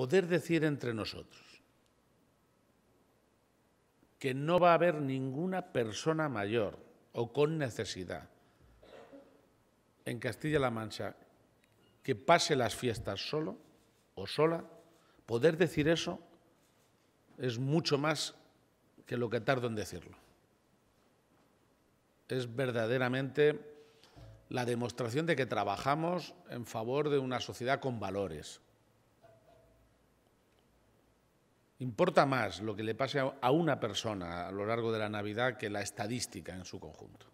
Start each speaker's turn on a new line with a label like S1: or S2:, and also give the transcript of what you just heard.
S1: poder decir entre nosotros que no va a haber ninguna persona mayor o con necesidad en Castilla-La Mancha que pase las fiestas solo o sola, poder decir eso es mucho más que lo que tardo en decirlo. Es verdaderamente la demostración de que trabajamos en favor de una sociedad con valores, Importa más lo que le pase a una persona a lo largo de la Navidad que la estadística en su conjunto.